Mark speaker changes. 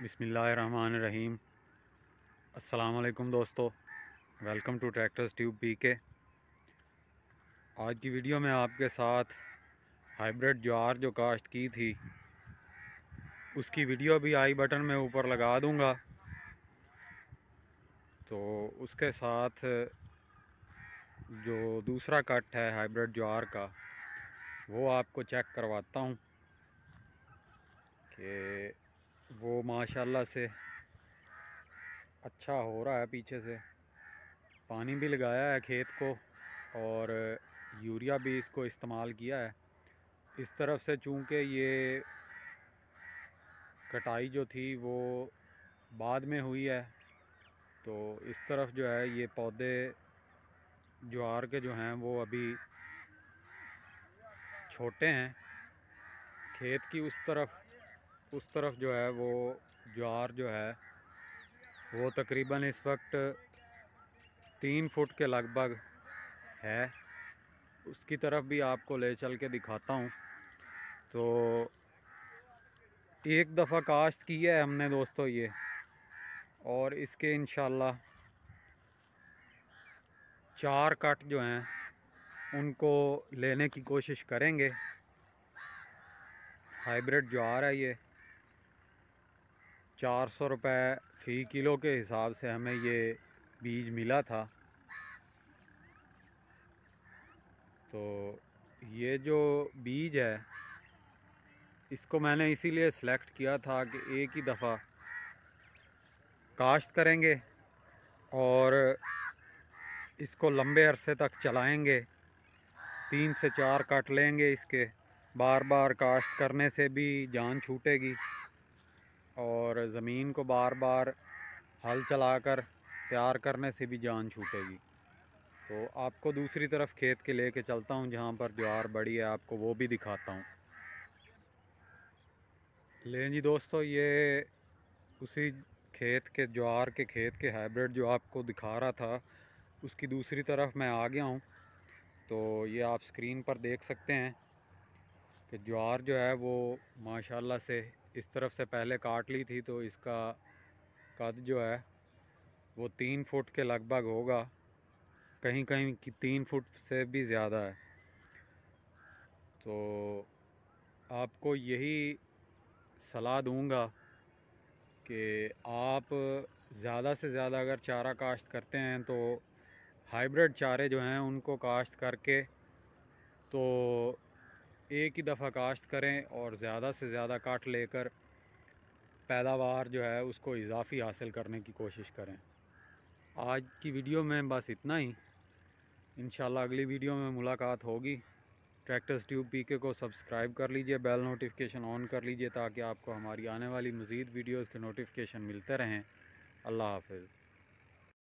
Speaker 1: बिसमीम असलकम दोस्तों welcome to tractors tube P K आज की वीडियो में आपके साथ हाइब्रिड ज्वार जो काश्त की थी उसकी वीडियो भी आई बटन में ऊपर लगा दूंगा तो उसके साथ जो दूसरा कट है हाइब्रिड ज्वार का वो आपको चेक करवाता हूँ कि वो माशाल्लाह से अच्छा हो रहा है पीछे से पानी भी लगाया है खेत को और यूरिया भी इसको इस्तेमाल किया है इस तरफ से चूँकि ये कटाई जो थी वो बाद में हुई है तो इस तरफ जो है ये पौधे ज्वार के जो हैं वो अभी छोटे हैं खेत की उस तरफ उस तरफ जो है वो ज्वार जो है वो तकरीबन इस वक्त तीन फुट के लगभग है उसकी तरफ भी आपको ले चल के दिखाता हूँ तो एक दफ़ा काश्त की है हमने दोस्तों ये और इसके इन चार कट जो हैं उनको लेने की कोशिश करेंगे हाइब्रिड ज्वार है ये चार सौ रुपये फ़ी किलो के हिसाब से हमें ये बीज मिला था तो ये जो बीज है इसको मैंने इसीलिए सिलेक्ट किया था कि एक ही दफ़ा काश्त करेंगे और इसको लंबे अरसे तक चलाएंगे तीन से चार काट लेंगे इसके बार बार काश्त करने से भी जान छूटेगी और ज़मीन को बार बार हल चलाकर तैयार करने से भी जान छूटेगी तो आपको दूसरी तरफ खेत के लेके चलता हूँ जहाँ पर ज्वार बड़ी है आपको वो भी दिखाता हूँ लें जी दोस्तों ये उसी खेत के ज्वार के खेत के हाइब्रिड जो आपको दिखा रहा था उसकी दूसरी तरफ मैं आ गया हूँ तो ये आप स्क्रीन पर देख सकते हैं कि ज्वार जो है वो माशाल्लाह से इस तरफ से पहले काट ली थी तो इसका कद जो है वो तीन फुट के लगभग होगा कहीं कहीं की तीन फुट से भी ज़्यादा है तो आपको यही सलाह दूंगा कि आप ज़्यादा से ज़्यादा अगर चारा काश्त करते हैं तो हाइब्रिड चारे जो हैं उनको काश्त करके तो एक ही दफ़ा काश्त करें और ज़्यादा से ज़्यादा काट लेकर पैदावार जो है उसको इजाफ़ी हासिल करने की कोशिश करें आज की वीडियो में बस इतना ही इन अगली वीडियो में मुलाकात होगी ट्रैक्टर्स ट्यूब पीके को सब्सक्राइब कर लीजिए बेल नोटिफिकेशन ऑन कर लीजिए ताकि आपको हमारी आने वाली मज़ीद वीडियोज़ के नोटिफिकेशन मिलते रहें अल्लाह हाफिज़